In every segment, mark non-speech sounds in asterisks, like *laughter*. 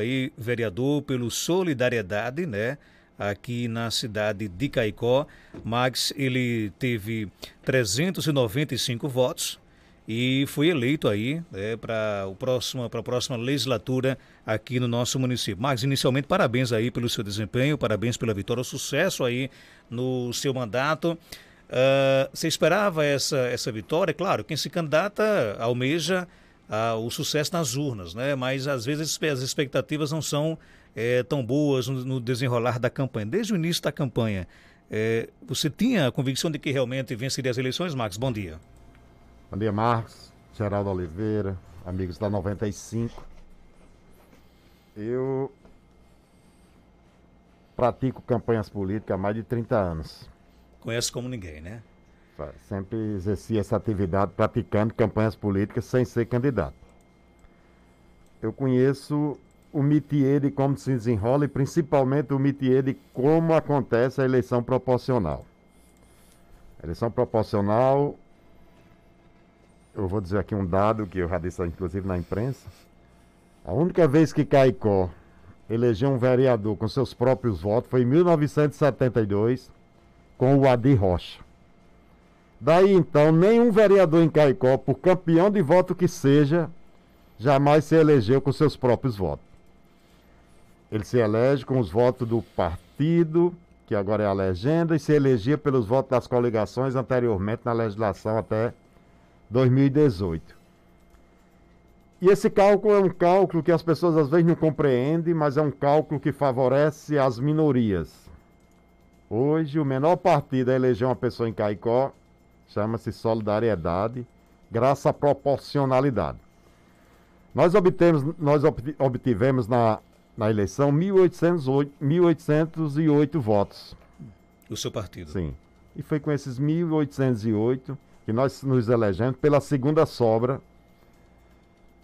aí, vereador, pelo Solidariedade, né? Aqui na cidade de Caicó, Max ele teve 395 votos e foi eleito aí né, para o próximo para a próxima legislatura aqui no nosso município. Max, inicialmente parabéns aí pelo seu desempenho, parabéns pela vitória, sucesso aí no seu mandato. Uh, você esperava essa essa vitória? Claro, quem se candidata almeja o sucesso nas urnas, né? Mas às vezes as expectativas não são é, tão boas no, no, desenrolar da campanha. Desde o início da campanha, é, você tinha a convicção de que realmente venceria as eleições, Marcos? Bom dia. Bom dia, Marcos, Geraldo Oliveira, amigos da 95. Eu pratico campanhas políticas há mais de 30 anos. Conhece como ninguém, né? sempre exerci essa atividade praticando campanhas políticas sem ser candidato. Eu conheço o métier de como se desenrola e principalmente o métier de como acontece a eleição proporcional. A eleição proporcional, eu vou dizer aqui um dado que eu já disse inclusive na imprensa. A única vez que Caicó elegeu um vereador com seus próprios votos foi em 1972 com o Adi Rocha. Daí então, nenhum vereador em Caicó, por campeão de voto que seja, jamais se elegeu com seus próprios votos. Ele se elege com os votos do partido, que agora é a legenda, e se elegia pelos votos das coligações anteriormente na legislação até 2018. E esse cálculo é um cálculo que as pessoas às vezes não compreendem, mas é um cálculo que favorece as minorias. Hoje, o menor partido a eleger uma pessoa em Caicó Chama-se solidariedade, graça à proporcionalidade. Nós, obtemos, nós obtivemos na, na eleição 1808, 1.808 votos. O seu partido? Sim. E foi com esses 1.808 que nós nos elegemos pela segunda sobra,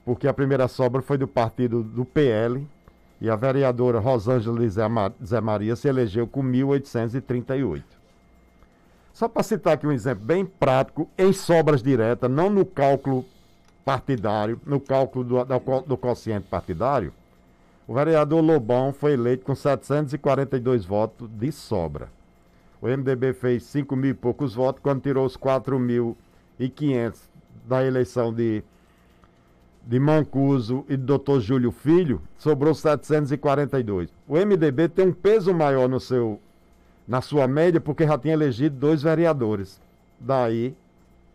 porque a primeira sobra foi do partido do PL, e a vereadora Rosângela Zé Maria se elegeu com 1838. Só para citar aqui um exemplo bem prático, em sobras diretas, não no cálculo partidário, no cálculo do, do, do quociente partidário, o vereador Lobão foi eleito com 742 votos de sobra. O MDB fez 5 mil e poucos votos, quando tirou os 4.500 da eleição de, de Mancuso e do Dr. Júlio Filho, sobrou 742. O MDB tem um peso maior no seu na sua média, porque já tinha elegido dois vereadores. Daí,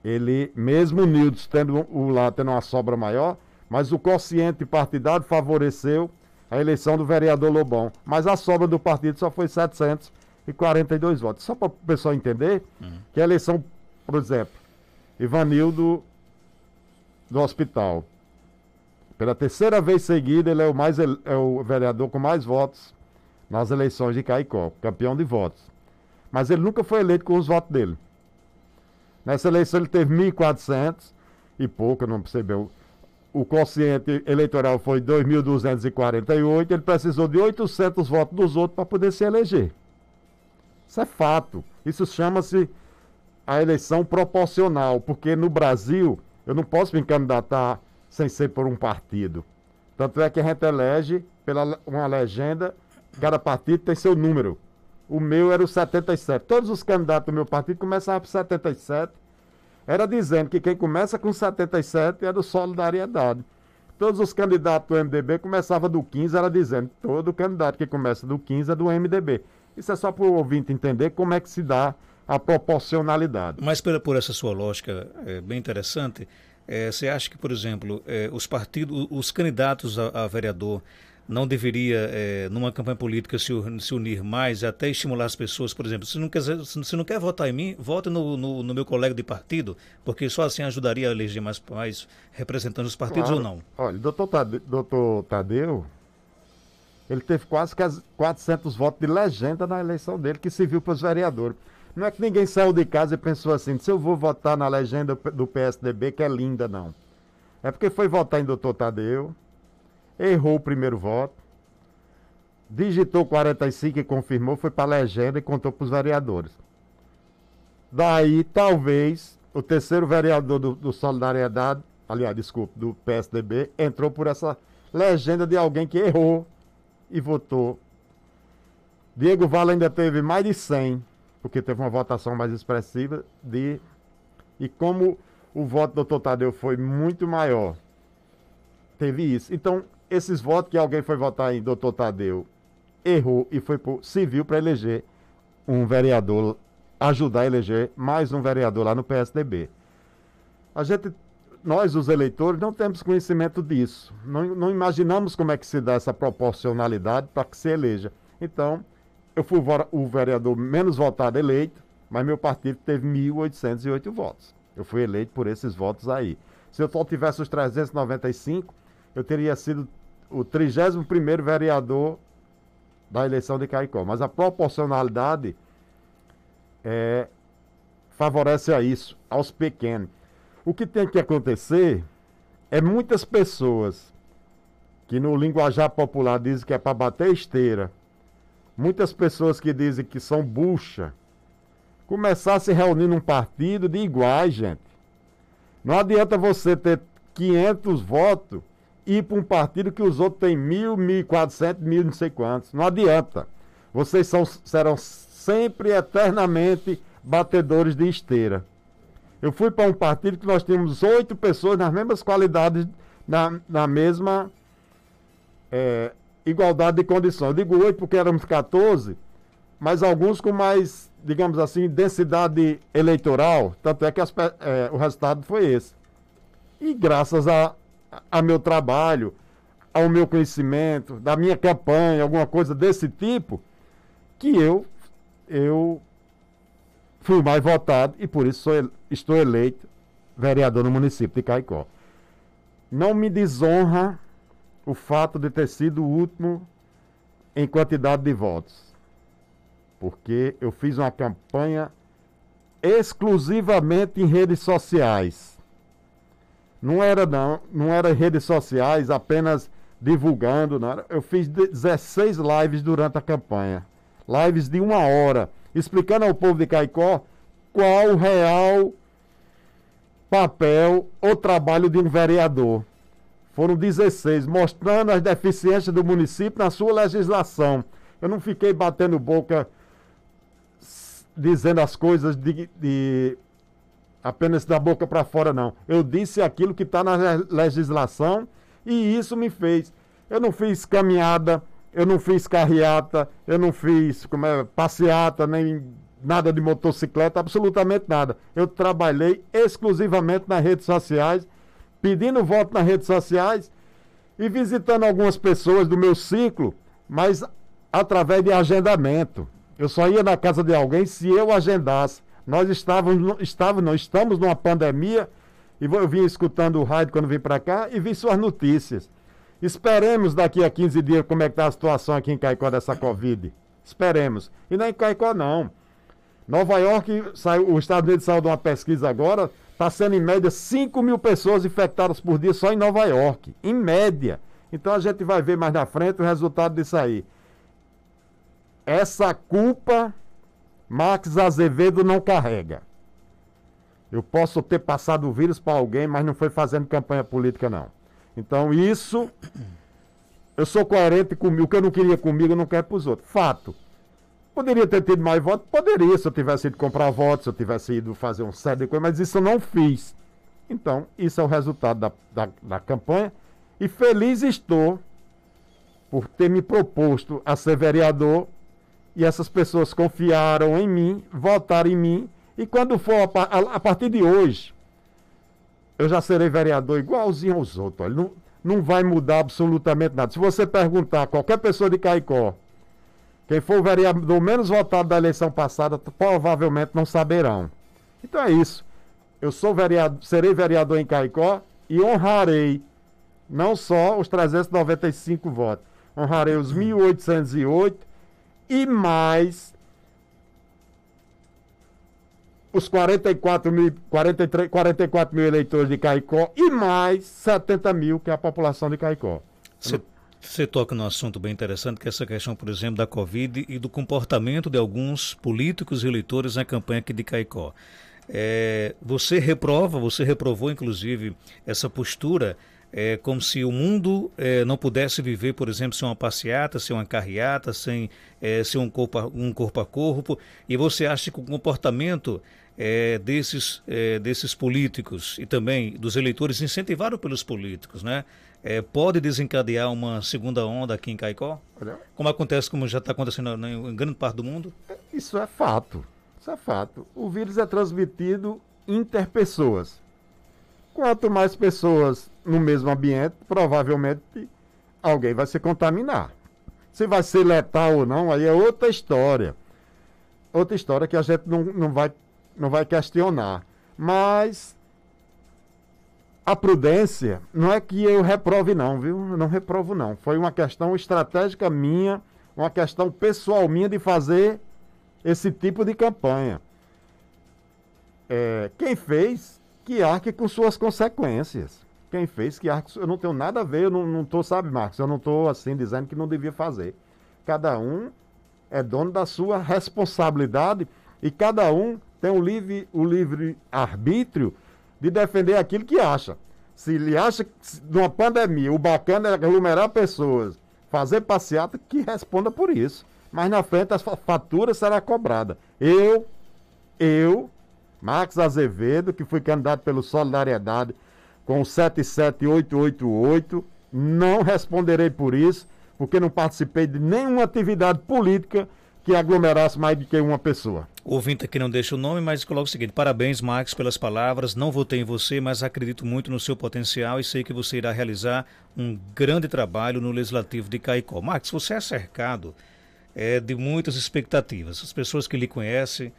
ele, mesmo o Nildes tendo o lá tendo uma sobra maior, mas o quociente partidário favoreceu a eleição do vereador Lobão. Mas a sobra do partido só foi 742 votos. Só para o pessoal entender uhum. que a eleição, por exemplo, Ivanildo do hospital. Pela terceira vez seguida, ele é o, mais, é o vereador com mais votos nas eleições de Caicó, campeão de votos. Mas ele nunca foi eleito com os votos dele. Nessa eleição ele teve 1.400 e pouco, não percebeu. O quociente eleitoral foi 2.248, ele precisou de 800 votos dos outros para poder se eleger. Isso é fato. Isso chama-se a eleição proporcional, porque no Brasil eu não posso me candidatar sem ser por um partido. Tanto é que a gente elege pela uma legenda Cada partido tem seu número. O meu era o 77. Todos os candidatos do meu partido começavam por 77. Era dizendo que quem começa com 77 era do Solidariedade. Todos os candidatos do MDB começavam do 15, era dizendo todo candidato que começa do 15 é do MDB. Isso é só para o ouvinte entender como é que se dá a proporcionalidade. Mas por, por essa sua lógica é, bem interessante, é, você acha que, por exemplo, é, os partidos, os candidatos a, a vereador não deveria, é, numa campanha política, se, se, unir mais, e até estimular as pessoas, por exemplo, se não quer, se, não quer votar em mim, vote no, no, no, meu colega de partido, porque só assim ajudaria a eleger mais, mais dos partidos claro. ou não? Olha, doutor Tadeu, doutor Tadeu ele teve quase 400 votos de legenda na eleição dele, que se viu para os vereadores. Não é que ninguém saiu de casa e pensou assim, se eu vou votar na legenda do PSDB, que é linda, não. É porque foi votar em doutor Tadeu, errou o primeiro voto, digitou 45 e confirmou, foi para a legenda e contou para os vereadores. Daí, talvez, o terceiro vereador do, do Solidariedade, aliás, desculpe, do PSDB, entrou por essa legenda de alguém que errou e votou. Diego Vale ainda teve mais de 100, porque teve uma votação mais expressiva de e como o voto do doutor Tadeu foi muito maior, teve isso. Então, esses votos que alguém foi votar em doutor Tadeu errou e foi pro civil para eleger um vereador, ajudar a eleger mais um vereador lá no PSDB. A gente, nós os eleitores, não temos conhecimento disso. Não, não imaginamos como é que se dá essa proporcionalidade para que se eleja. Então, eu fui o vereador menos votado eleito, mas meu partido teve 1.808 votos. Eu fui eleito por esses votos aí. Se eu só tivesse os 395, eu teria sido o 31º vereador da eleição de Caicó. Mas a proporcionalidade é, favorece a isso, aos pequenos. O que tem que acontecer é muitas pessoas que no linguajar popular dizem que é para bater esteira, muitas pessoas que dizem que são bucha, começar a se reunir num partido de iguais, gente. Não adianta você ter 500 votos ir para um partido que os outros têm mil, mil e quatrocentos, mil não sei quantos. Não adianta. Vocês são, serão sempre, eternamente, batedores de esteira. Eu fui para um partido que nós tínhamos oito pessoas nas mesmas qualidades, na, na mesma é, igualdade de condições. Eu digo oito porque éramos 14, mas alguns com mais, digamos assim, densidade eleitoral. Tanto é que as, é, o resultado foi esse. E graças a, a meu trabalho, ao meu conhecimento, da minha campanha, alguma coisa desse tipo, que eu, eu fui mais votado e por isso sou, estou eleito vereador no município de Caicó. Não me desonra o fato de ter sido o último em quantidade de votos, porque eu fiz uma campanha exclusivamente em redes sociais não era não, não era redes sociais, apenas divulgando. Não Eu fiz 16 lives durante a campanha. Lives de uma hora, explicando ao povo de Caicó qual o real papel ou trabalho de um vereador. Foram 16, mostrando as deficiências do município na sua legislação. Eu não fiquei batendo boca dizendo as coisas de, de apenas da boca para fora, não. Eu disse aquilo que está na legislação e isso me fez. Eu não fiz caminhada, eu não fiz carreata, eu não fiz como é, passeata, nem nada de motocicleta, absolutamente nada. Eu trabalhei exclusivamente nas redes sociais, pedindo voto nas redes sociais e visitando algumas pessoas do meu ciclo, mas através de agendamento. Eu só ia na casa de alguém se eu agendasse. Nós estávamos, estávamos não, estamos numa pandemia, e eu vim escutando o rádio quando vim para cá e vi suas notícias. Esperemos daqui a 15 dias como é que está a situação aqui em Caicó dessa Covid. Esperemos. E nem é em Caicó, não. Nova York, saiu, os Estados Unidos saiu de uma pesquisa agora, está sendo em média 5 mil pessoas infectadas por dia só em Nova York. Em média. Então a gente vai ver mais na frente o resultado disso aí. Essa culpa Max Azevedo não carrega. Eu posso ter passado o vírus para alguém, mas não foi fazendo campanha política, não. Então, isso. Eu sou coerente comigo. O que eu não queria comigo, eu não quero para os outros. Fato. Poderia ter tido mais votos? Poderia, se eu tivesse ido comprar votos, se eu tivesse ido fazer um sério de coisa, mas isso eu não fiz. Então, isso é o resultado da, da, da campanha. E feliz estou por ter me proposto a ser vereador e essas pessoas confiaram em mim, votaram em mim. E quando for a, partir de hoje, eu já serei vereador igualzinho aos outros. Olha, não, não vai mudar absolutamente nada. Se você perguntar a qualquer pessoa de Caicó, quem for o vereador menos votado da eleição passada, provavelmente não saberão. Então é isso. Eu sou vereador, serei vereador em Caicó e honrarei não só os 395 votos, honrarei os 1808 e mais os 44 mil, 43, 44 mil eleitores de Caicó e mais 70 mil que é a população de Caicó. Você, você toca num assunto bem interessante, que é essa questão, por exemplo, da Covid e do comportamento de alguns políticos e eleitores na campanha aqui de Caicó. É, você reprova, você reprovou inclusive essa postura é como se o mundo é, não pudesse viver, por exemplo, sem uma passeata, sem uma carreata, sem, é, sem um, corpo a, um corpo a corpo. E você acha que o comportamento é, desses, é, desses políticos e também dos eleitores incentivados pelos políticos, né? É, pode desencadear uma segunda onda aqui em Caicó? Como acontece, como já está acontecendo em grande parte do mundo? É, isso é fato. Isso é fato. O vírus é transmitido interpessoas. Quanto mais pessoas no mesmo ambiente, provavelmente alguém vai se contaminar. Se vai ser letal ou não, aí é outra história. Outra história que a gente não, não, vai, não vai questionar. Mas a prudência não é que eu reprove, não, viu? Eu não reprovo, não. Foi uma questão estratégica minha, uma questão pessoal minha de fazer esse tipo de campanha. É, quem fez, que arque com suas consequências quem fez, que eu não tenho nada a ver, eu não, não tô, sabe, Marcos, eu não tô assim dizendo que não devia fazer. Cada um é dono da sua responsabilidade e cada um tem o livre, o livre arbítrio de defender aquilo que acha. Se ele acha que numa pandemia o bacana é aglomerar pessoas, fazer passeata, que responda por isso. Mas na frente a fatura será cobrada. Eu, eu, Marcos Azevedo, que fui candidato pelo Solidariedade, com 77888. Não responderei por isso, porque não participei de nenhuma atividade política que aglomerasse mais do que uma pessoa. Ouvinte aqui não deixa o nome, mas coloca o seguinte: parabéns, Max, pelas palavras. Não votei em você, mas acredito muito no seu potencial e sei que você irá realizar um grande trabalho no Legislativo de Caicó. Max, você é cercado é, de muitas expectativas. As pessoas que lhe conhecem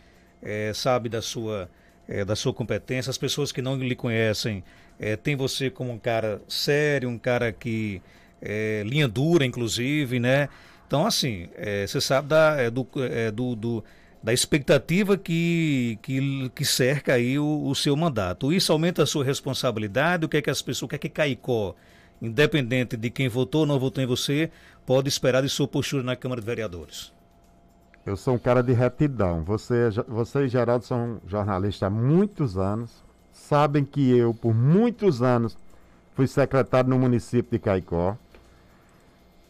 é, sabem da sua, é, da sua competência, as pessoas que não lhe conhecem é, tem você como um cara sério, um cara que é, linha dura, inclusive, né? Então, assim, é, você sabe da, é, do, é, do, do, da expectativa que, que, que cerca aí o, o, seu mandato. Isso aumenta a sua responsabilidade, o que é que as pessoas, o que é que Caicó, independente de quem votou ou não votou em você, pode esperar de sua postura na Câmara de Vereadores? Eu sou um cara de retidão. Você, você e Geraldo são jornalistas há muitos anos sabem que eu, por muitos anos, fui secretário no município de Caicó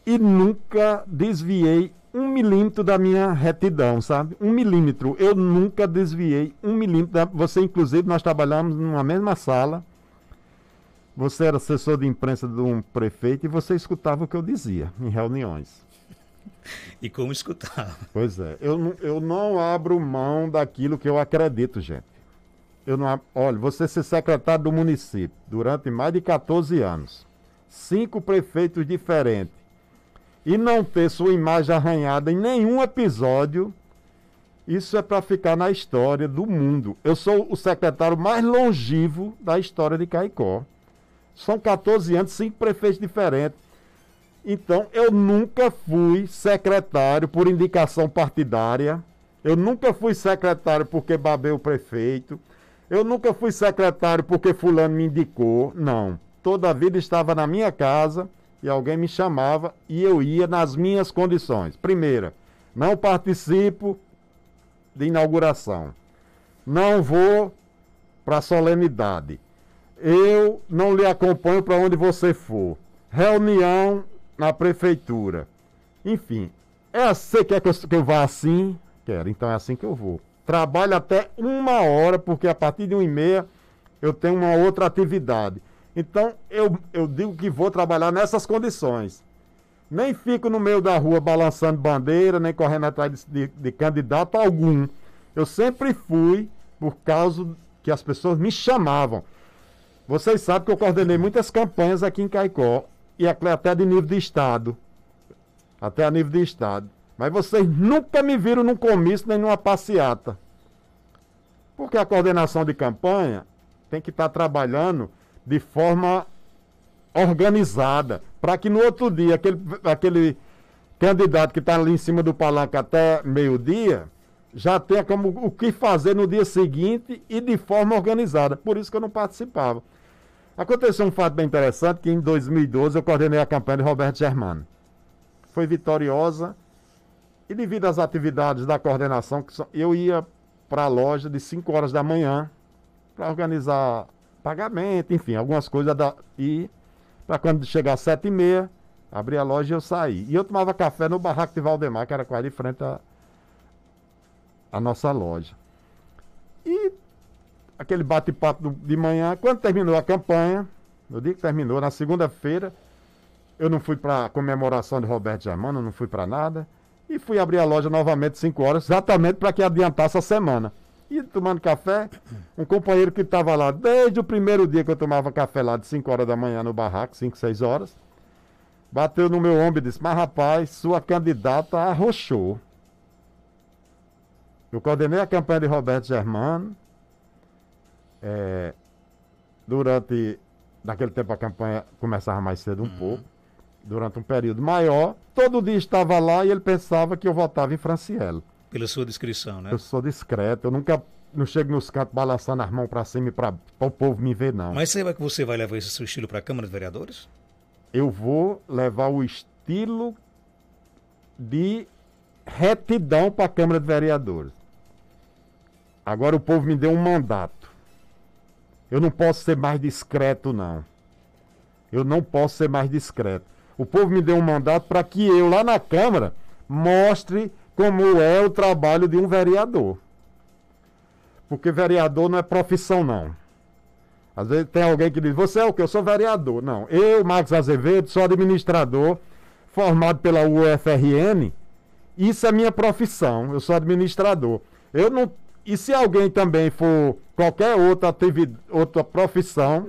e nunca desviei um milímetro da minha retidão, sabe? Um milímetro. Eu nunca desviei um milímetro. Da... Você, inclusive, nós trabalhamos numa mesma sala. Você era assessor de imprensa de um prefeito e você escutava o que eu dizia em reuniões. *laughs* E como escutar? Pois é, eu, eu não abro mão daquilo que eu acredito, gente. Eu não, olha, você ser secretário do município durante mais de 14 anos, cinco prefeitos diferentes, e não ter sua imagem arranhada em nenhum episódio, isso é para ficar na história do mundo. Eu sou o secretário mais longivo da história de Caicó. São 14 anos, cinco prefeitos diferentes. Então, eu nunca fui secretário por indicação partidária. Eu nunca fui secretário porque babei o prefeito. Eu nunca fui secretário porque fulano me indicou, não. Toda a vida estava na minha casa e alguém me chamava e eu ia nas minhas condições. Primeira, não participo de inauguração. Não vou para solenidade. Eu não lhe acompanho para onde você for. Reunião na prefeitura. Enfim, é assim que, é que eu, que eu vá assim? Quero, então é assim que eu vou. Trabalho até uma hora, porque a partir de uma e meia eu tenho uma outra atividade. Então, eu, eu digo que vou trabalhar nessas condições. Nem fico no meio da rua balançando bandeira, nem correndo atrás de, de candidato algum. Eu sempre fui por causa que as pessoas me chamavam. Vocês sabem que eu coordenei muitas campanhas aqui em Caicó e até de nível de estado. Até a nível de estado. Mas vocês nunca me viram num comício nem numa passeata. Porque a coordenação de campanha tem que estar tá trabalhando de forma organizada, para que no outro dia aquele, aquele candidato que está ali em cima do palanque até meio-dia já tenha como o que fazer no dia seguinte e de forma organizada. Por isso que eu não participava. Aconteceu um fato bem interessante que em 2012 eu coordenei a campanha de Roberto Germano. Foi vitoriosa e devido às atividades da coordenação, que são, eu ia para a loja de 5 horas da manhã para organizar pagamento, enfim, algumas coisas. Da, e para quando chegar às 7 e meia, abrir a loja e eu saí. E eu tomava café no barraco de Valdemar, que era quase de frente à, nossa loja. E aquele bate-papo de manhã, quando terminou a campanha, no dia que terminou, na segunda-feira, eu não fui para a comemoração de Roberto Germano, não fui para nada. E fui abrir a loja novamente 5 horas, exatamente para que adiantasse a semana. E tomando café, um companheiro que estava lá desde o primeiro dia que eu tomava café lá, de 5 horas da manhã no barraco, 5, 6 horas, bateu no meu ombro e disse: Mas rapaz, sua candidata arrochou. Eu coordenei a campanha de Roberto Germano. É, durante. Naquele tempo a campanha começava mais cedo um uhum. pouco durante um período maior, todo dia estava lá e ele pensava que eu votava em Franciele. Pela sua descrição, né? Eu sou discreto, eu nunca não chego nos cantos balançando as mãos para cima e para o povo me ver, não. Mas será que você vai levar esse seu estilo para a Câmara de Vereadores? Eu vou levar o estilo de retidão para a Câmara de Vereadores. Agora o povo me deu um mandato. Eu não posso ser mais discreto, não. Eu não posso ser mais discreto. O povo me deu um mandato para que eu, lá na Câmara, mostre como é o trabalho de um vereador. Porque vereador não é profissão, não. Às vezes tem alguém que diz, você é o que? Eu sou vereador. Não, eu, Max Azevedo, sou administrador, formado pela UFRN, isso é minha profissão, eu sou administrador. Eu não. E se alguém também for qualquer outra, atividade, outra profissão,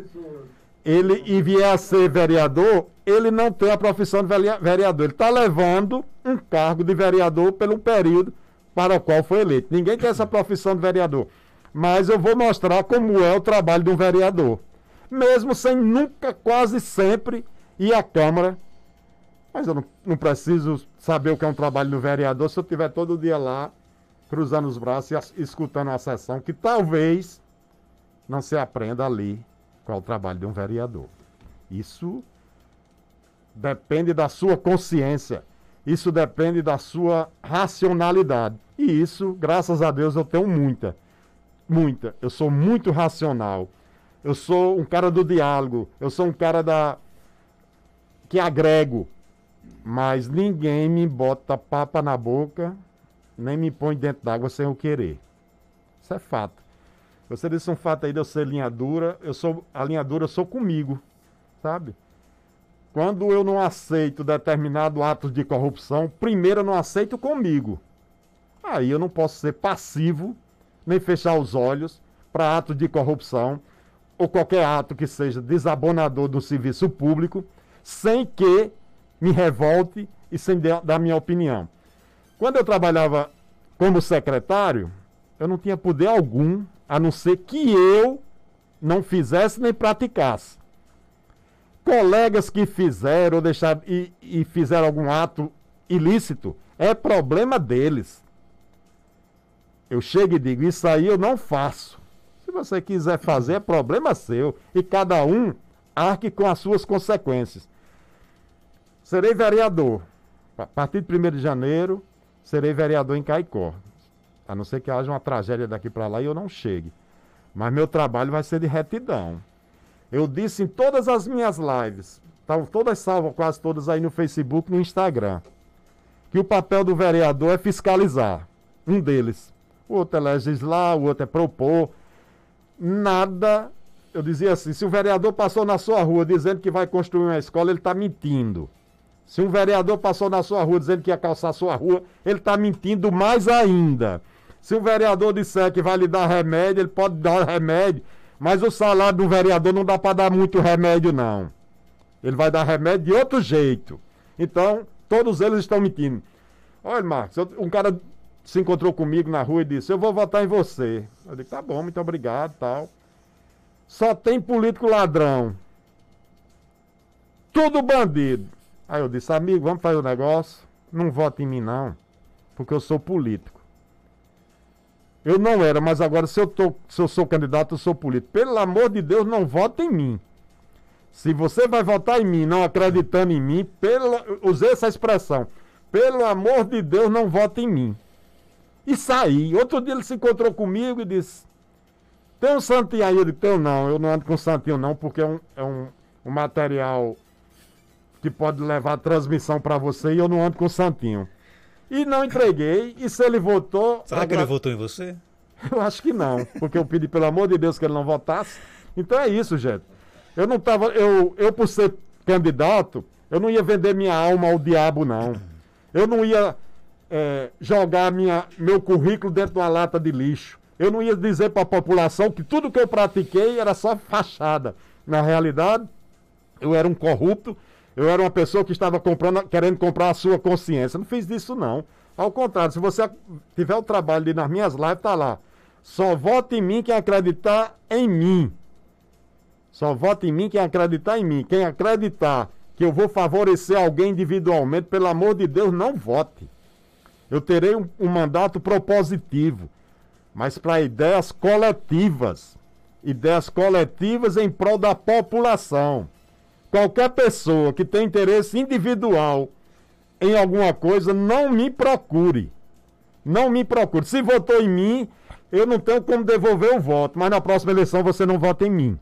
ele e vier a ser vereador, ele não tem a profissão de vereador. Ele está levando um cargo de vereador pelo período para o qual foi eleito. Ninguém tem essa uhum. profissão de vereador. Mas eu vou mostrar como é o trabalho de um vereador. Mesmo sem nunca, quase sempre, ir à Câmara. Mas eu não, não preciso saber o que é um trabalho do vereador se eu estiver todo dia lá, cruzando os braços e escutando a sessão, que talvez não se aprenda ali qual é o trabalho de um vereador. Isso depende da sua consciência, isso depende da sua racionalidade. E isso, graças a Deus, eu tenho muita. Muita. Eu sou muito racional. Eu sou um cara do diálogo, eu sou um cara da que agrego, mas ninguém me bota papa na boca, nem me põe dentro d'água sem eu querer. Isso é fato. Você disse um fato aí de eu ser linha dura, eu sou a linha dura, eu sou comigo, sabe? Quando eu não aceito determinado ato de corrupção, primeiro eu não aceito comigo. Aí eu não posso ser passivo, nem fechar os olhos para atos de corrupção ou qualquer ato que seja desabonador do serviço público, sem que me revolte e sem dar minha opinião. Quando eu trabalhava como secretário, eu não tinha poder algum a não ser que eu não fizesse nem praticasse. Colegas que fizeram ou deixaram e, e fizeram algum ato ilícito, é problema deles. Eu chego e digo, isso aí eu não faço. Se você quiser fazer, é problema seu. E cada um arque com as suas consequências. Serei vereador. A partir de 1 de janeiro, serei vereador em Caicó. A não ser que haja uma tragédia daqui para lá e eu não chegue. Mas meu trabalho vai ser de retidão. Eu disse em todas as minhas lives, estavam tá, todas salvas, quase todas aí no Facebook, no Instagram, que o papel do vereador é fiscalizar. Um deles. O outro é legislar, o outro é propor. Nada. Eu dizia assim: se o vereador passou na sua rua dizendo que vai construir uma escola, ele está mentindo. Se um vereador passou na sua rua dizendo que ia calçar sua rua, ele está mentindo mais ainda. Se o vereador disser que vai lhe dar remédio, ele pode dar remédio, mas o salário do vereador não dá para dar muito remédio, não. Ele vai dar remédio de outro jeito. Então, todos eles estão mentindo. Olha, Marcos, um cara se encontrou comigo na rua e disse: Eu vou votar em você. Eu disse: Tá bom, muito obrigado, tal. Só tem político ladrão. Tudo bandido. Aí eu disse: Amigo, vamos fazer o um negócio? Não vote em mim, não, porque eu sou político. Eu não era, mas agora se eu, tô, se eu sou candidato, eu sou político. Pelo amor de Deus, não vote em mim. Se você vai votar em mim, não acreditando em mim, usei essa expressão. Pelo amor de Deus, não vote em mim. E saí. Outro dia ele se encontrou comigo e disse: Tem um santinho aí? Eu disse: Tenho não, eu não ando com santinho não, porque é um, é um, um material que pode levar transmissão para você e eu não ando com santinho. E não entreguei. E se ele votou. Será é que ele votou em você? Eu acho que não, porque eu pedi, pelo amor de Deus, que ele não votasse. Então é isso, gente. Eu não tava. Eu, eu por ser candidato, eu não ia vender minha alma ao diabo, não. Eu não ia é, jogar minha, meu currículo dentro de uma lata de lixo. Eu não ia dizer para a população que tudo que eu pratiquei era só fachada. Na realidade, eu era um corrupto eu era uma pessoa que estava comprando, querendo comprar a sua consciência. Não fiz isso, não. Ao contrário, se você tiver o trabalho ali nas minhas lives, tá lá. Só vota em mim quem acreditar em mim. Só vota em mim quem acreditar em mim. Quem acreditar que eu vou favorecer alguém individualmente, pelo amor de Deus, não vote. Eu terei um, um mandato propositivo, mas para ideias coletivas. Ideias coletivas em prol da população qualquer pessoa que tem interesse individual em alguma coisa, não me procure. Não me procure. Se votou em mim, eu não tenho como devolver o voto, mas na próxima eleição você não vota em mim.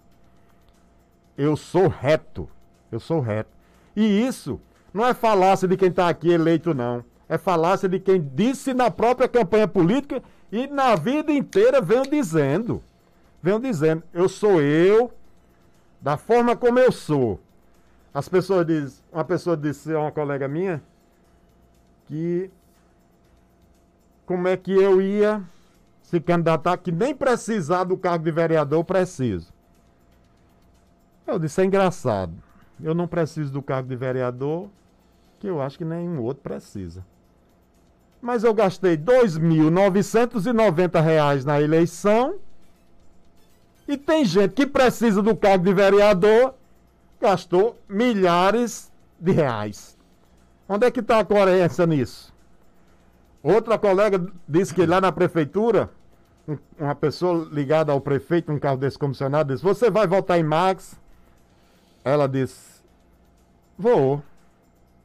Eu sou reto. Eu sou reto. E isso não é falácia de quem está aqui eleito, não. É falácia de quem disse na própria campanha política e na vida inteira venho dizendo. Venho dizendo, eu sou eu, da forma como eu sou. As pessoas dizem, uma pessoa disse a é uma colega minha que como é que eu ia se candidatar que nem precisar do cargo de vereador preciso. Eu disse, é engraçado. Eu não preciso do cargo de vereador, que eu acho que nenhum outro precisa. Mas eu gastei R$ 2.990 na eleição. E tem gente que precisa do cargo de vereador gastou milhares de reais. Onde é que está a coerência nisso? Outra colega disse que lá na prefeitura, uma pessoa ligada ao prefeito, um carro descomissionado, disse: Você vai votar em Max? Ela disse: Vou.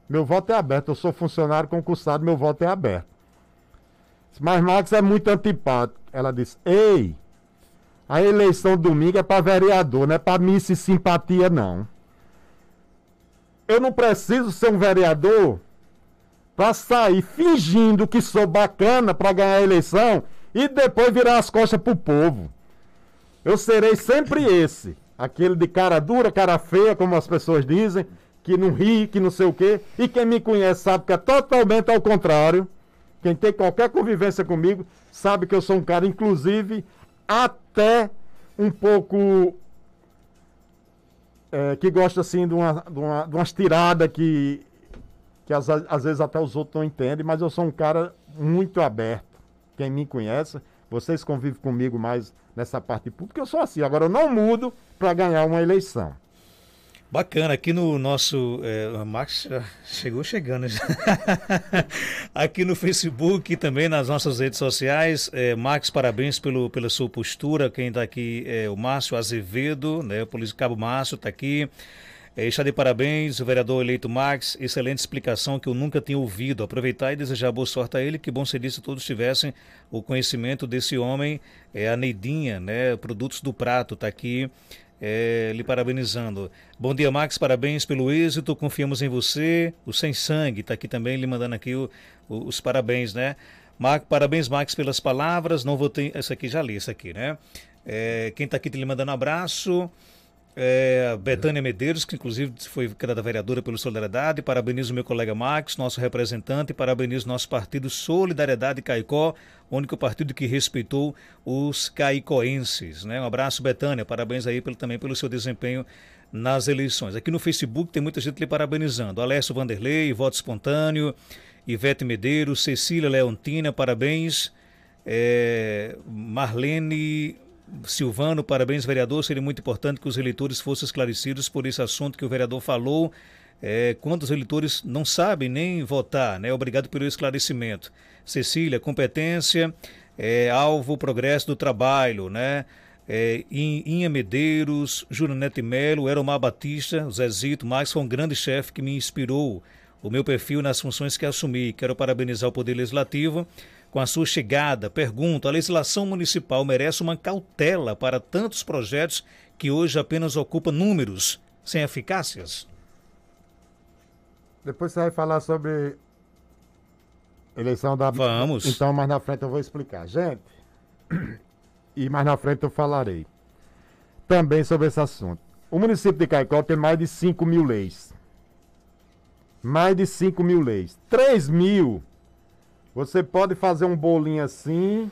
Meu voto é aberto. Eu sou funcionário concursado, meu voto é aberto. Mas Max é muito antipático. Ela disse: Ei, a eleição domingo é para vereador, não é para miss simpatia, não eu não preciso ser um vereador para sair fingindo que sou bacana para ganhar a eleição e depois virar as costas para o povo. Eu serei sempre esse, aquele de cara dura, cara feia, como as pessoas dizem, que não ri, que não sei o quê, e quem me conhece sabe que é totalmente ao contrário. Quem tem qualquer convivência comigo sabe que eu sou um cara, inclusive, até um pouco é, que gosta assim de, uma, de, uma, de umas tiradas que, que às, às vezes até os outros não entendem, mas eu sou um cara muito aberto. Quem me conhece, vocês convivem comigo mais nessa parte pública, eu sou assim. Agora eu não mudo para ganhar uma eleição. Bacana, aqui no nosso. É, o Max chegou chegando. Né? *laughs* aqui no Facebook e também nas nossas redes sociais. É, Max, parabéns pelo, pela sua postura. Quem está aqui é o Márcio Azevedo, né? O polícia Cabo Márcio está aqui. É, está de parabéns, o vereador eleito Max. Excelente explicação que eu nunca tinha ouvido. Aproveitar e desejar boa sorte a ele. Que bom seria se todos tivessem o conhecimento desse homem. É a Neidinha, né? Produtos do Prato, está aqui é, lhe parabenizando. Bom dia, Max, parabéns pelo êxito, confiamos em você. O Sem Sangue está aqui também lhe mandando aqui o, o, os parabéns, né? Max, parabéns, Max, pelas palavras. Não vou ter. Essa aqui já li, essa aqui, né? É, quem está aqui te lhe mandando um abraço. É, Betânia Medeiros, que inclusive foi candidata vereadora pelo Solidariedade, parabenizo meu colega Max, nosso representante, parabenizo nosso partido Solidariedade Caicó, único partido que respeitou os caicoenses. Né? Um abraço, Betânia, parabéns aí pelo, também pelo seu desempenho nas eleições. Aqui no Facebook tem muita gente lhe parabenizando. Alessio Vanderlei, Voto Espontâneo, Ivete Medeiros, Cecília Leontina, parabéns. É, Marlene Silvano, parabéns, vereador. Seria muito importante que os eleitores fossem esclarecidos por esse assunto que o vereador falou. É, quantos eleitores não sabem nem votar, né? Obrigado pelo esclarecimento. Cecília, competência, é, alvo, progresso do trabalho, né? É, Inha Medeiros, Neto Melo, Eromar Batista, Zezito, Max foi um grande chefe que me inspirou o meu perfil nas funções que assumi. Quero parabenizar o Poder Legislativo com a sua chegada, pergunto: a legislação municipal merece uma cautela para tantos projetos que hoje apenas ocupa números sem eficácias? Depois você vai falar sobre eleição da. Vamos. Então, mais na frente eu vou explicar. Gente, *clears throat* e mais na frente eu falarei também sobre esse assunto. O município de Caicó tem mais de 5 mil leis. Mais de 5 mil leis. 3 mil você pode fazer um bolinho assim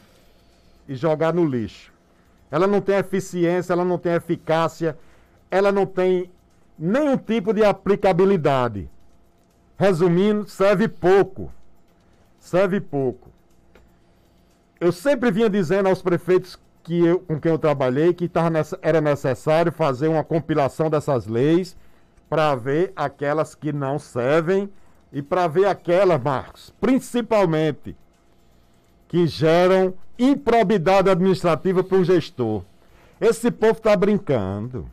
e jogar no lixo. Ela não tem eficiência, ela não tem eficácia, ela não tem nenhum tipo de aplicabilidade. Resumindo, serve pouco. Serve pouco. Eu sempre vinha dizendo aos prefeitos que eu, com quem eu trabalhei que nessa, era necessário fazer uma compilação dessas leis para ver aquelas que não servem e para ver aquelas, Marcos, principalmente, que geram improbidade administrativa para o gestor. Esse povo está brincando.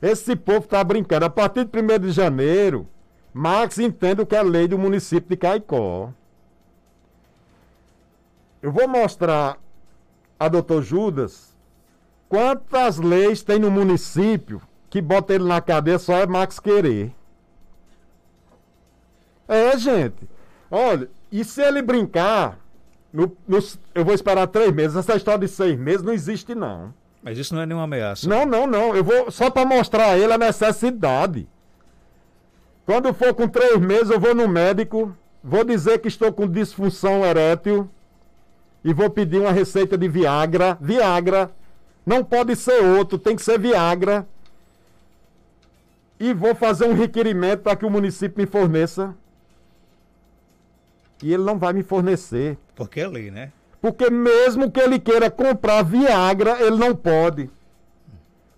Esse povo está brincando. A partir de 1 de janeiro, Marcos entende o que é a lei do município de Caicó. Eu vou mostrar a doutor Judas quantas leis tem no município que bota ele na cadeia só é Max querer. É, gente. Olha, e se ele brincar, no, no, eu vou esperar três meses. Essa história de seis meses não existe, não. Mas isso não é nenhuma ameaça. Não, não, não. Eu vou só para mostrar a ele a necessidade. Quando for com três meses, eu vou no médico, vou dizer que estou com disfunção erétil e vou pedir uma receita de Viagra. Viagra. Não pode ser outro, tem que ser Viagra. E vou fazer um requerimento para que o município me forneça e ele não vai me fornecer. Porque é lei, né? Porque mesmo que ele queira comprar Viagra, ele não pode.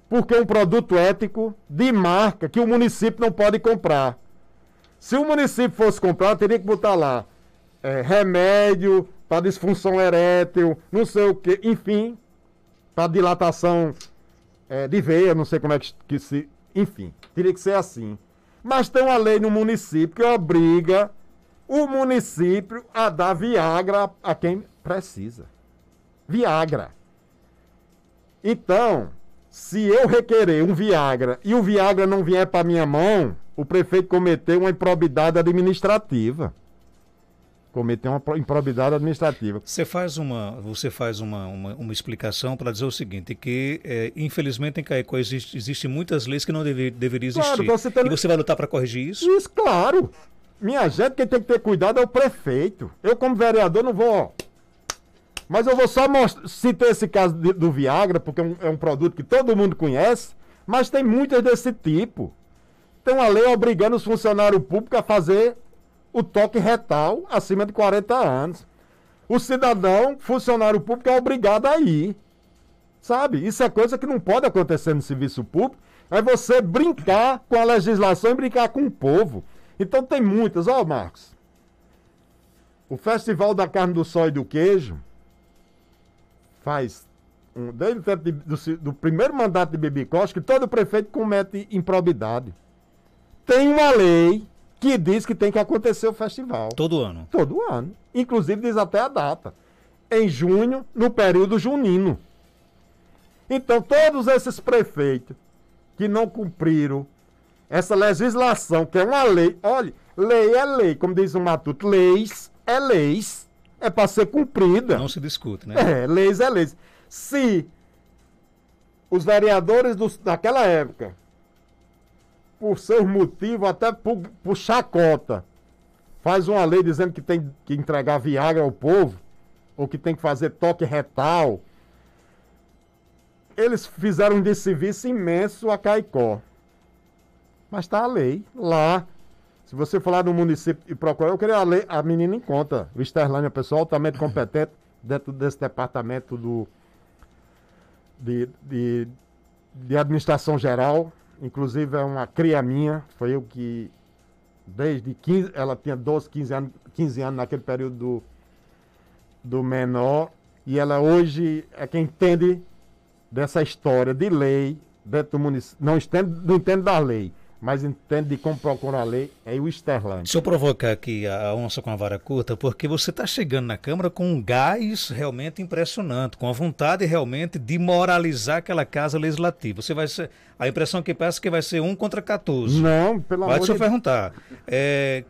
Porque é um produto ético de marca que o município não pode comprar. Se o município fosse comprar, teria que botar lá é, remédio para disfunção erétil, não sei o que enfim, para dilatação é, de veia, não sei como é que, que se. Enfim, teria que ser assim. Mas tem uma lei no município que obriga o município a dar Viagra a quem precisa. Viagra. Então, se eu requerer um Viagra e o Viagra não vier para minha mão, o prefeito cometeu uma improbidade administrativa. Cometeu uma improbidade administrativa. Você faz uma, você faz uma, uma, uma explicação para dizer o seguinte, que é, infelizmente em Caicó existem existe muitas leis que não deve, deveriam existir. Claro, você tem... Tá e você vai lutar para corrigir isso? Isso, claro. Minha gente, quem tem que ter cuidado é o prefeito. Eu, como vereador, não vou. Mas eu vou só mostrar, citar esse caso de, do Viagra, porque é um, é um produto que todo mundo conhece, mas tem muitas desse tipo. Tem uma lei obrigando os funcionários públicos a fazer o toque retal acima de 40 anos. O cidadão, funcionário público, é obrigado a ir. Sabe? Isso é coisa que não pode acontecer no serviço público. É você brincar com a legislação e brincar com o povo. Então tem muitas. Ó, oh, Marcos, o Festival da Carne do Sol e do Queijo faz um, desde o do, do primeiro mandato de Bibicós que todo prefeito comete improbidade. Tem uma lei que diz que tem que acontecer o festival. Todo ano. Todo ano. Inclusive diz até a data. Em junho, no período junino. Então, todos esses prefeitos que não cumpriram essa legislação, que é uma lei, olha, lei é lei, como diz o Matuto, leis é leis, é para ser cumprida. Não se discute, né? É, leis é leis. Se os vereadores daquela época, por seus motivos, até por, por chacota, faz uma lei dizendo que tem que entregar Viagra ao povo, ou que tem que fazer toque retal. Eles fizeram um desserviço imenso a Caicó. Mas está a lei lá. Se você falar no município e procurar, eu queria a, lei, a menina em conta. O Sterlândia, pessoal altamente competente *laughs* dentro desse departamento do, de, de, de administração geral. Inclusive é uma cria minha, foi eu que desde 15, ela tinha 12, 15 anos, 15 anos naquele período do, do menor, e ela hoje é quem entende dessa história de lei dentro do município, não entende, não entende da lei, mas entende de como procurar a lei é o Sterland. Deixa eu provocar aqui a onça com a vara curta, porque você está chegando na Câmara com um gás realmente impressionante, com a vontade realmente de moralizar aquela casa legislativa. Você vai ser, a impressão que passa é que vai ser um contra 14. Não, pelo vai, amor de Deus. Deixa eu perguntar. É,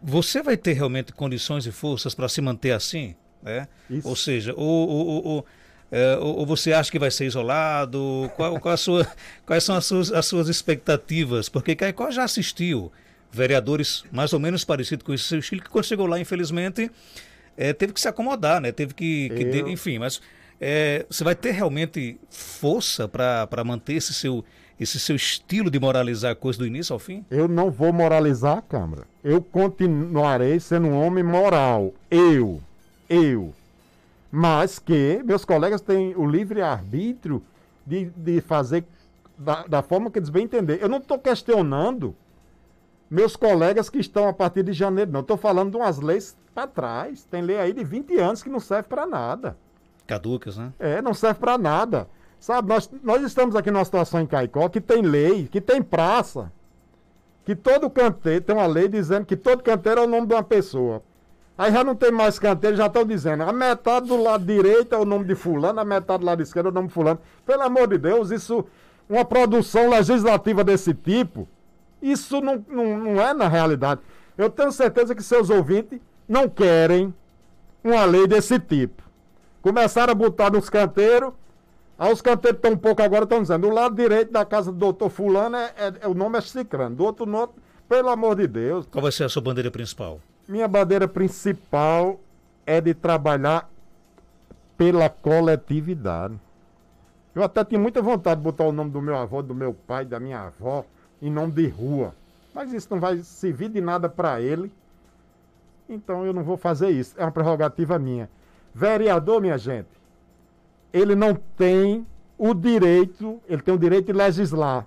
você vai ter realmente condições e forças para se manter assim? Né? Ou seja, o, o, o, é, ou, ou, você acha que vai ser isolado? Qual, qual sua, *laughs* quais são as suas, as suas expectativas? Porque Caicó já assistiu vereadores mais ou menos parecidos com esse estilo, que quando chegou lá, infelizmente, é, teve que se acomodar, né? Teve que. que Eu... enfim, mas é, você vai ter realmente força para manter esse seu, esse seu estilo de moralizar a coisa do início ao fim? Eu não vou moralizar a Câmara. Eu continuarei sendo um homem moral. Eu. Eu mas que meus colegas têm o livre-arbítrio de, de fazer da, da forma que eles bem entender. Eu não estou questionando meus colegas que estão a partir de janeiro, não. Estou falando de umas leis para trás. Tem lei aí de 20 anos que não serve para nada. Caducas, né? É, não serve para nada. Sabe, nós, nós estamos aqui numa situação em Caicó que tem lei, que tem praça, que todo canteiro, tem uma lei dizendo que todo canteiro é o nome de uma pessoa. Aí já não tem mais canteiro, já estão dizendo. A metade do lado direito é o nome de fulano, a metade do lado esquerdo é o nome de fulano. Pelo amor de Deus, isso. Uma produção legislativa desse tipo, isso não, não, não é na realidade. Eu tenho certeza que seus ouvintes não querem uma lei desse tipo. Começaram a botar nos canteiros. Aí os canteiros estão um pouco agora, estão dizendo, o lado direito da casa do doutor fulano é, é, é o nome é Cicrano, do outro lado pelo amor de Deus. Qual vai ser a sua bandeira principal? Minha bandeira principal é de trabalhar pela coletividade. Eu até tinha muita vontade de botar o nome do meu avô, do meu pai, da minha avó, em nome de rua. Mas isso não vai servir de nada para ele. Então eu não vou fazer isso. É uma prerrogativa minha. Vereador, minha gente, ele não tem o direito, ele tem o direito de legislar,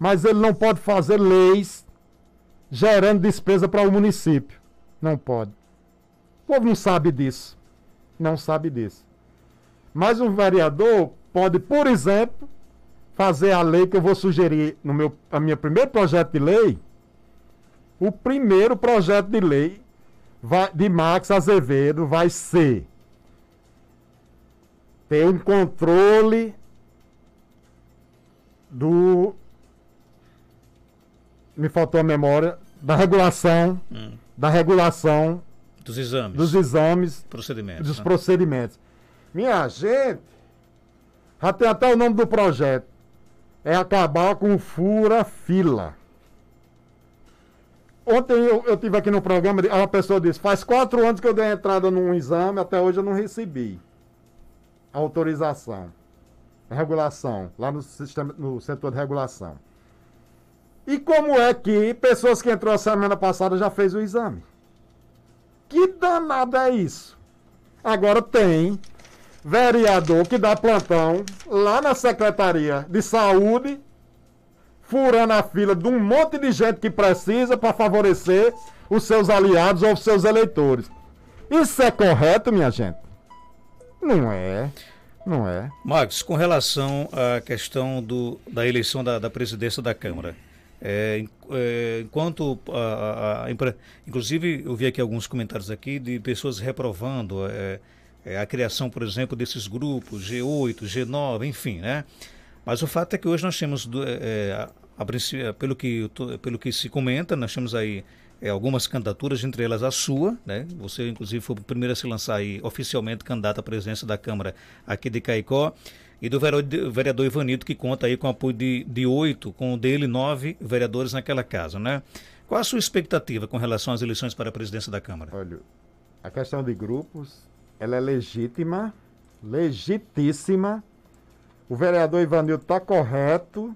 mas ele não pode fazer leis gerando despesa para o município. Não pode. O povo não sabe disso. Não sabe disso. Mas um vereador pode, por exemplo, fazer a lei que eu vou sugerir no meu a minha primeiro projeto de lei. O primeiro projeto de lei vai, de Max Azevedo vai ser ter um controle do me faltou a memória da regulação hum da regulação dos exames, dos exames, procedimentos, dos né? procedimentos. Minha gente, já tem até o nome do projeto. É acabar com o fura fila. Ontem eu, eu tive aqui no programa, uma pessoa disse, faz quatro anos que eu dei entrada num exame, até hoje eu não recebi autorização, regulação, lá no sistema, no setor de regulação. E como é que pessoas que entrou a semana passada já fez o exame? Que danada é isso? Agora tem vereador que dá plantão lá na Secretaria de Saúde, furando a fila de um monte de gente que precisa para favorecer os seus aliados ou os seus eleitores. Isso é correto, minha gente? Não é. Não é. Max, com relação à questão do, da eleição da, da presidência da Câmara, é, é, enquanto a, a, a, inclusive eu vi aqui alguns comentários aqui de pessoas reprovando é, é a criação, por exemplo, desses grupos G8, G9, enfim, né? Mas o fato é que hoje nós temos, é, é, pelo, que, pelo que se comenta, nós temos aí algumas candidaturas, entre elas a sua, né? Você inclusive foi o primeiro a se lançar aí oficialmente candidato à presidência da Câmara aqui de Caicó e do vereador Ivanildo, que conta aí com apoio de oito, com o dele nove vereadores naquela casa, né? Qual a sua expectativa com relação às eleições para a presidência da Câmara? Olha, a questão de grupos, ela é legítima, legitíssima. O vereador Ivanildo está correto,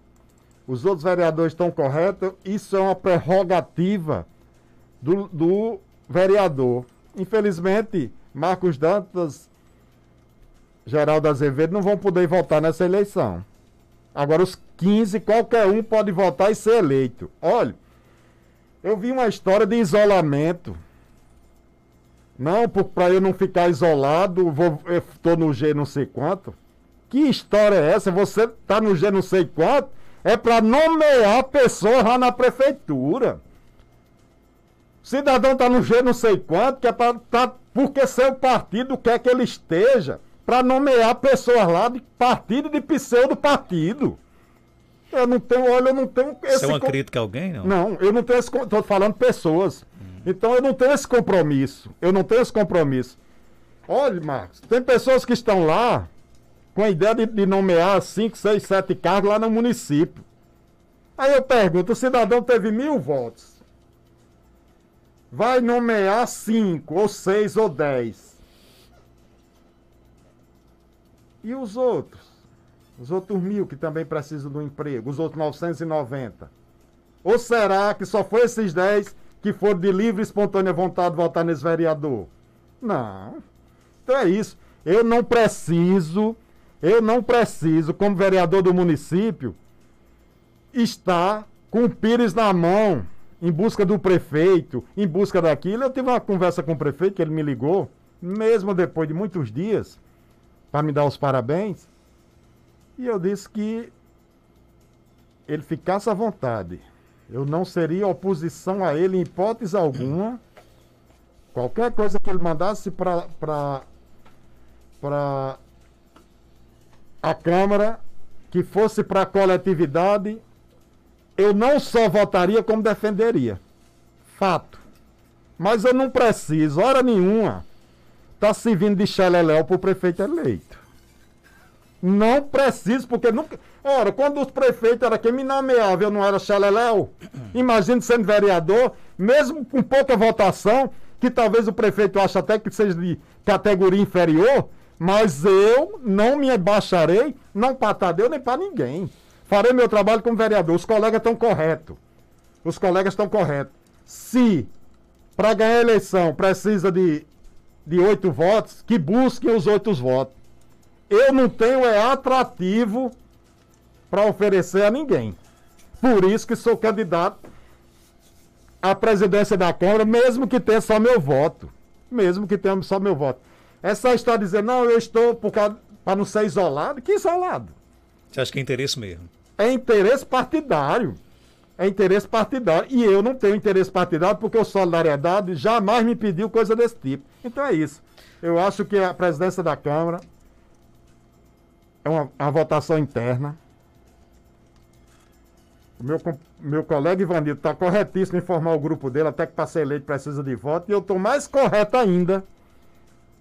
os outros vereadores estão corretos, isso é uma prerrogativa do, do vereador. Infelizmente, Marcos Dantas Geraldo Azevedo não vão poder votar nessa eleição. Agora, os 15, qualquer um pode votar e ser eleito. Olha, eu vi uma história de isolamento. Não, para eu não ficar isolado, vou, eu tô no G não sei quanto. Que história é essa? Você tá no G não sei quanto? É para nomear pessoas lá na prefeitura. Cidadão tá no G não sei quanto, que é pra, tá, porque seu partido quer que ele esteja para nomear pessoas lá de partido de pseudo-partido. Eu não tenho, olha, eu não tenho esse. Você é uma com... crítica a alguém, não? Não, eu não tenho esse. Estou falando pessoas. Hum. Então eu não tenho esse compromisso. Eu não tenho esse compromisso. Olha, Marcos, tem pessoas que estão lá com a ideia de, de nomear 5, 6, 7 cargos lá no município. Aí eu pergunto: o cidadão teve mil votos. Vai nomear cinco, ou seis, ou dez E os outros? Os outros mil que também precisam do emprego, os outros 990. Ou será que só foi esses 10 que foram de livre e espontânea vontade votar nesse vereador? Não. Então é isso. Eu não preciso, eu não preciso, como vereador do município, estar com o Pires na mão, em busca do prefeito, em busca daquilo. Eu tive uma conversa com o prefeito, que ele me ligou, mesmo depois de muitos dias para me dar os parabéns. E eu disse que ele ficasse à vontade. Eu não seria oposição a ele em hipótese alguma. Qualquer coisa que ele mandasse para a Câmara, que fosse para a coletividade, eu não só votaria, como defenderia. Fato. Mas eu não preciso, hora nenhuma, está servindo de xeleléu para o prefeito eleito. Não preciso, porque nunca. Ora, quando os prefeitos era quem me nomeava, eu não era xeleléu. Imagina sendo vereador, mesmo com pouca votação, que talvez o prefeito ache até que seja de categoria inferior, mas eu não me abaixarei, não para Tadeu nem para ninguém. Farei meu trabalho como vereador. Os colegas estão corretos. Os colegas estão corretos. Se para ganhar a eleição precisa de de oito votos, que busquem os oito votos. Eu não tenho é atrativo para oferecer a ninguém. Por isso que sou candidato à presidência da Câmara, mesmo que tenha só meu voto. Mesmo que tenha só meu voto. É história dizendo, não, eu estou para não ser isolado. Que isolado? Você acha que é interesse mesmo? É interesse partidário é interesse partidário. E eu não tenho interesse partidário porque o Solidariedade jamais me pediu coisa desse tipo. Então é isso. Eu acho que a presidência da Câmara é uma, uma votação interna. O meu, meu colega Ivanildo está corretíssimo em formar o grupo dele, até que para ser eleito precisa de voto. E eu estou mais correto ainda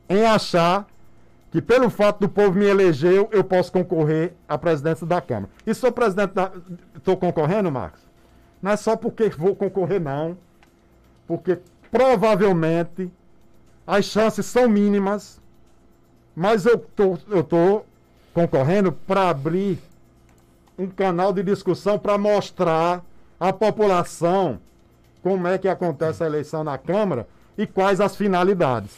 em achar que pelo fato do povo me eleger, eu posso concorrer à presidência da Câmara. E sou presidente da. Estou concorrendo, Marcos? Não é só porque vou concorrer, não. Porque provavelmente as chances são mínimas. Mas eu tô, eu tô concorrendo para abrir um canal de discussão para mostrar à população como é que acontece a eleição na Câmara e quais as finalidades.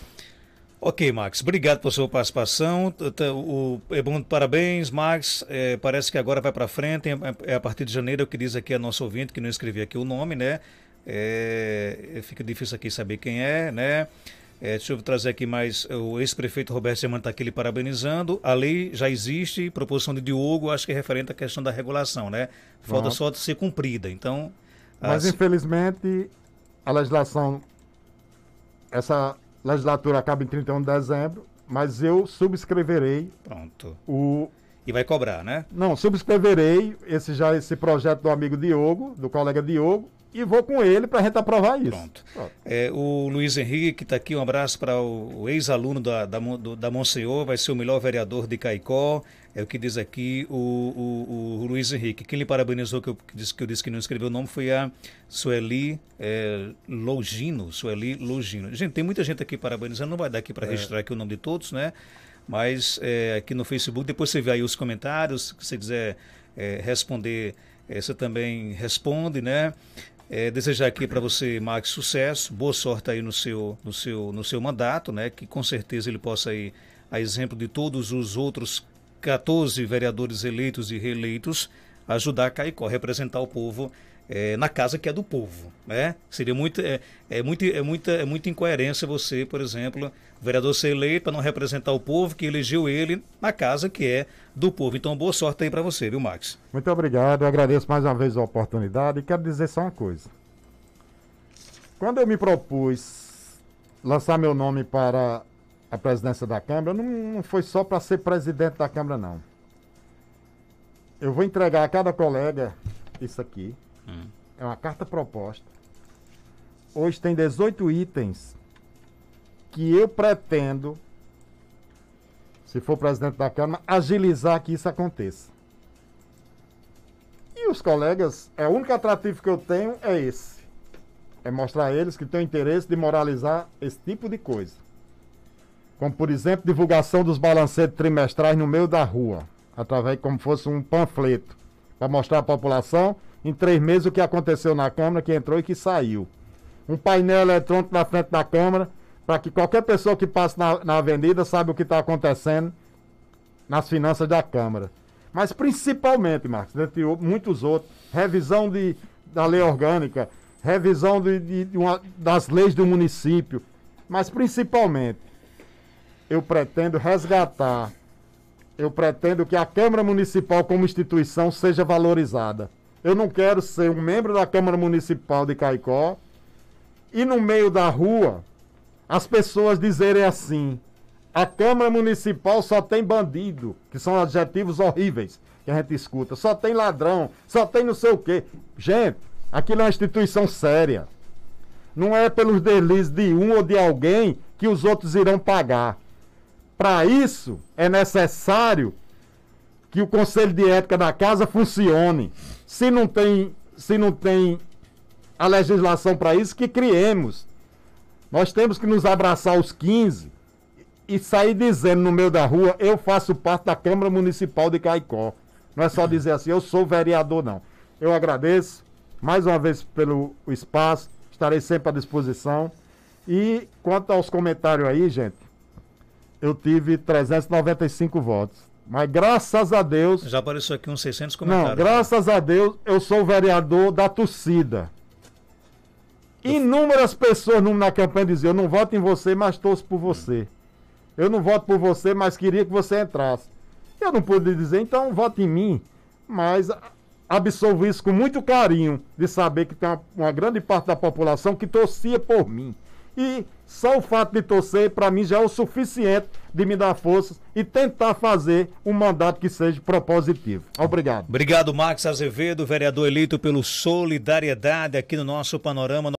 Ok, Max, obrigado pela sua participação. O é bom, parabéns, Max. É, parece que agora vai para frente. É, é a partir de janeiro, é o que diz aqui a nossa ouvinte, que não escrevi aqui o nome, né? É, é, fica difícil aqui saber quem é, né? É, deixa eu trazer aqui mais. O ex-prefeito Roberto Semana está aqui lhe parabenizando. A lei já existe, proposição de Diogo, acho que é referente à questão da regulação, né? Falta só de ser cumprida. Então. Mas, infelizmente, a legislação. Essa legislatura acaba em 31 de dezembro, mas eu subscreverei. Pronto. O... E vai cobrar, né? Não, subscreverei esse, já, esse projeto do amigo Diogo, do colega Diogo, e vou com ele para a gente aprovar isso. Pronto. Pronto. É, o Luiz Henrique, que está aqui, um abraço para o, ex-aluno da, da, da Monsenhor, vai ser o melhor vereador de Caicó. É o que diz aqui o, o, o Luiz Henrique. Quem lhe parabenizou, que eu, que, disse, que eu disse que não escreveu o nome, foi a Sueli é, Logino. Sueli Logino. Gente, tem muita gente aqui parabenizando, não vai dar aqui para é. registrar aqui o nome de todos, né? Mas é, aqui no Facebook, depois você vê aí os comentários, se você quiser é, responder, você também responde, né? É, desejar aqui para você, Max, sucesso, boa sorte aí no seu, no seu, no seu mandato, né? Que com certeza ele possa aí, a exemplo de todos os outros 14 vereadores eleitos e reeleitos, ajudar a Caicó, representar o povo é, na casa que é do povo. Né? Seria muito é, é, muito, é, muita, é muita incoerência você, por exemplo, o vereador ser eleito para não representar o povo que elegeu ele na casa que é do povo. Então, boa sorte aí para você, viu, Max? Muito obrigado, eu agradeço mais uma vez a oportunidade e quero dizer só uma coisa. Quando eu me propus lançar meu nome para a presidência da Câmara, não, não foi só para ser presidente da Câmara, não. Eu vou entregar a cada colega isso aqui. É uma carta proposta. Hoje tem 18 itens que eu pretendo, se for presidente da Câmara, agilizar que isso aconteça. E os colegas, é o único atrativo que eu tenho é esse. É mostrar a eles que tem interesse de moralizar esse tipo de coisa. Como, por exemplo, divulgação dos balancetes trimestrais no meio da rua, através como fosse um panfleto, para mostrar à população em três meses o que aconteceu na Câmara, que entrou e que saiu. Um painel eletrônico na frente da Câmara, para que qualquer pessoa que passe na, na avenida saiba o que está acontecendo nas finanças da Câmara. Mas principalmente, Marcos, dentre muitos outros, revisão de, da lei orgânica, revisão de, de, de uma, das leis do município. Mas principalmente, eu pretendo resgatar, eu pretendo que a Câmara Municipal como instituição seja valorizada. Eu não quero ser um membro da Câmara Municipal de Caicó e no meio da rua as pessoas dizerem assim: a Câmara Municipal só tem bandido, que são adjetivos horríveis que a gente escuta, só tem ladrão, só tem não sei o quê. Gente, aquilo é uma instituição séria. Não é pelos delírios de um ou de alguém que os outros irão pagar. Para isso, é necessário que o Conselho de Ética da Casa funcione. Se não tem, se não tem a legislação para isso, que criemos. Nós temos que nos abraçar os 15 e sair dizendo no meio da rua, eu faço parte da Câmara Municipal de Caicó. Não é só dizer assim, eu sou vereador, não. Eu agradeço mais uma vez pelo espaço, estarei sempre à disposição. E quanto aos comentários aí, gente, eu tive 395 votos. Mas graças a Deus. Já apareceu aqui uns 600 comentários. Não, graças a Deus eu sou vereador da torcida. Inúmeras pessoas na campanha diziam: Eu não voto em você, mas torço por você. Eu não voto por você, mas queria que você entrasse. Eu não pude dizer, então vote em mim. Mas absolvo isso com muito carinho, de saber que tem uma, uma grande parte da população que torcia por mim. E só o fato de torcer, para mim, já é o suficiente de me dar forças e tentar fazer um mandato que seja propositivo. Obrigado. Obrigado, Max Azevedo, vereador eleito pelo Solidariedade, aqui no nosso panorama.